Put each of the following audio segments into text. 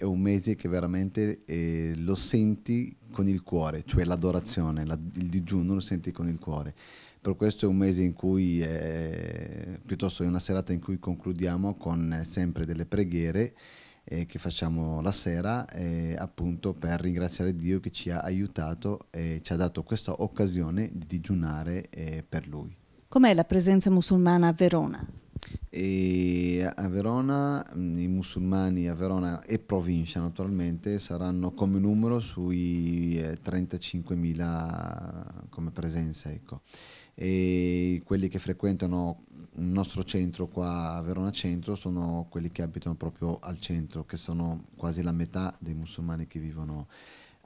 è un mese che veramente eh, lo senti con il cuore, cioè l'adorazione, la, il digiuno lo senti con il cuore. Per questo è un mese in cui, eh, piuttosto è una serata in cui concludiamo con eh, sempre delle preghiere eh, che facciamo la sera, eh, appunto per ringraziare Dio che ci ha aiutato e ci ha dato questa occasione di digiunare eh, per Lui. Com'è la presenza musulmana a Verona? e a Verona mm, i musulmani a Verona e provincia naturalmente saranno come numero sui 35.000 eh, come presenza ecco. e quelli che frequentano il nostro centro qua a Verona Centro sono quelli che abitano proprio al centro che sono quasi la metà dei musulmani che vivono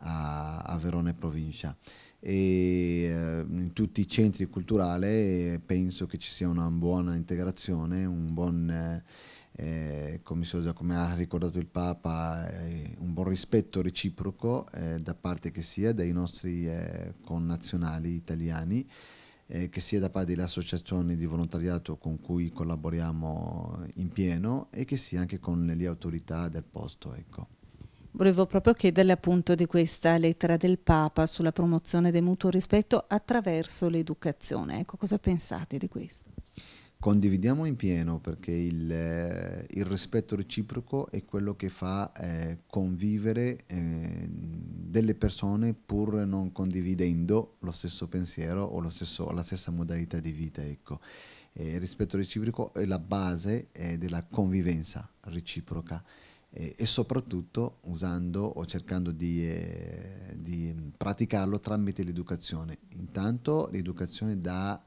a, a Verona e provincia. E, eh, in tutti i centri culturali eh, penso che ci sia una buona integrazione, un buon, eh, eh come, so, come, ha ricordato il Papa, eh, un buon rispetto reciproco eh, da parte che sia dei nostri connazionali italiani. Eh, che sia da parte delle associazioni di volontariato con cui collaboriamo in pieno e che sia anche con le autorità del posto. Ecco. Volevo proprio chiederle appunto di questa lettera del Papa sulla promozione del mutuo rispetto attraverso l'educazione. Ecco, cosa pensate di questo? Condividiamo in pieno perché il, eh, il rispetto reciproco è quello che fa eh, convivere eh, delle persone pur non condividendo lo stesso pensiero o stesso, la stessa modalità di vita. Ecco. Eh, il rispetto reciproco è la base eh, della convivenza reciproca e, e soprattutto usando o cercando di, eh, di praticarlo tramite l'educazione. Intanto l'educazione dalle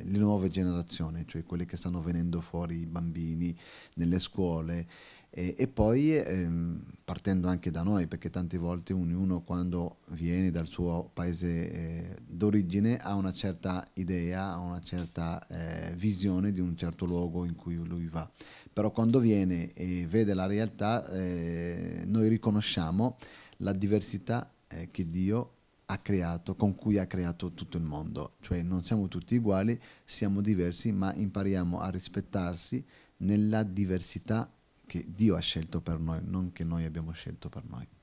eh, nuove generazioni, cioè quelle che stanno venendo fuori i bambini nelle scuole e, e poi ehm, partendo anche da noi, perché tante volte ognuno quando viene dal suo paese eh, d'origine ha una certa idea, ha una certa eh, visione di un certo luogo in cui lui va. Però quando viene e vede la realtà, eh, noi riconosciamo la diversità eh, che Dio ha creato, con cui ha creato tutto il mondo. Cioè non siamo tutti uguali, siamo diversi, ma impariamo a rispettarsi nella diversità che Dio ha scelto per noi, non che noi abbiamo scelto per noi.